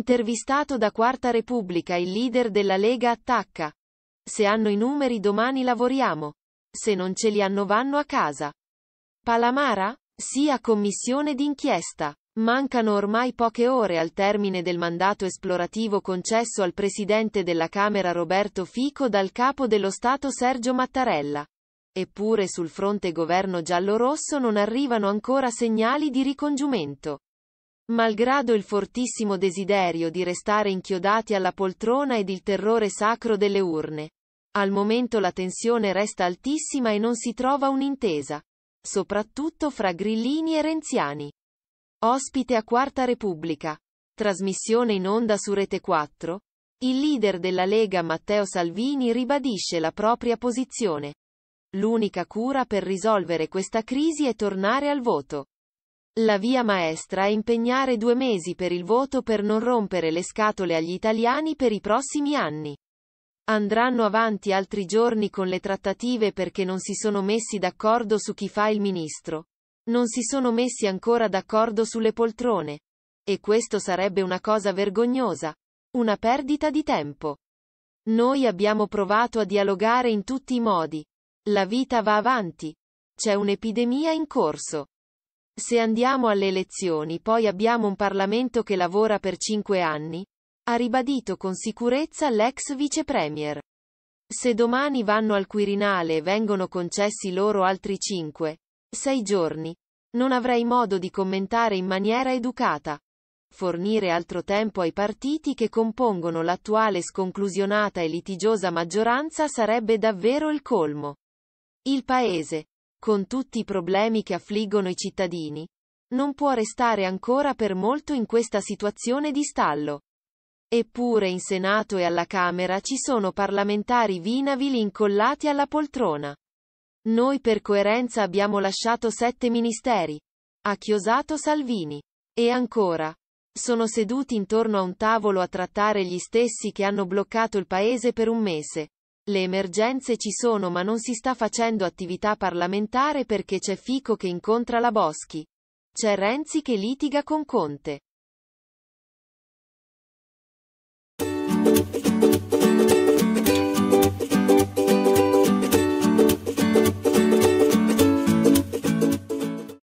Intervistato da Quarta Repubblica il leader della Lega attacca. Se hanno i numeri domani lavoriamo. Se non ce li hanno vanno a casa. Palamara? Sì commissione d'inchiesta. Mancano ormai poche ore al termine del mandato esplorativo concesso al presidente della Camera Roberto Fico dal capo dello Stato Sergio Mattarella. Eppure sul fronte governo giallorosso non arrivano ancora segnali di ricongiumento. Malgrado il fortissimo desiderio di restare inchiodati alla poltrona ed il terrore sacro delle urne. Al momento la tensione resta altissima e non si trova un'intesa. Soprattutto fra grillini e renziani. Ospite a Quarta Repubblica. Trasmissione in onda su Rete 4. Il leader della Lega Matteo Salvini ribadisce la propria posizione. L'unica cura per risolvere questa crisi è tornare al voto. La via maestra è impegnare due mesi per il voto per non rompere le scatole agli italiani per i prossimi anni. Andranno avanti altri giorni con le trattative perché non si sono messi d'accordo su chi fa il ministro. Non si sono messi ancora d'accordo sulle poltrone. E questo sarebbe una cosa vergognosa. Una perdita di tempo. Noi abbiamo provato a dialogare in tutti i modi. La vita va avanti. C'è un'epidemia in corso. Se andiamo alle elezioni poi abbiamo un Parlamento che lavora per cinque anni, ha ribadito con sicurezza l'ex vicepremier. Se domani vanno al Quirinale e vengono concessi loro altri cinque, sei giorni, non avrei modo di commentare in maniera educata. Fornire altro tempo ai partiti che compongono l'attuale sconclusionata e litigiosa maggioranza sarebbe davvero il colmo. Il Paese, con tutti i problemi che affliggono i cittadini, non può restare ancora per molto in questa situazione di stallo. Eppure in Senato e alla Camera ci sono parlamentari vinavili incollati alla poltrona. Noi per coerenza abbiamo lasciato sette ministeri. Ha chiosato Salvini. E ancora. Sono seduti intorno a un tavolo a trattare gli stessi che hanno bloccato il paese per un mese. Le emergenze ci sono ma non si sta facendo attività parlamentare perché c'è Fico che incontra la Boschi. C'è Renzi che litiga con Conte.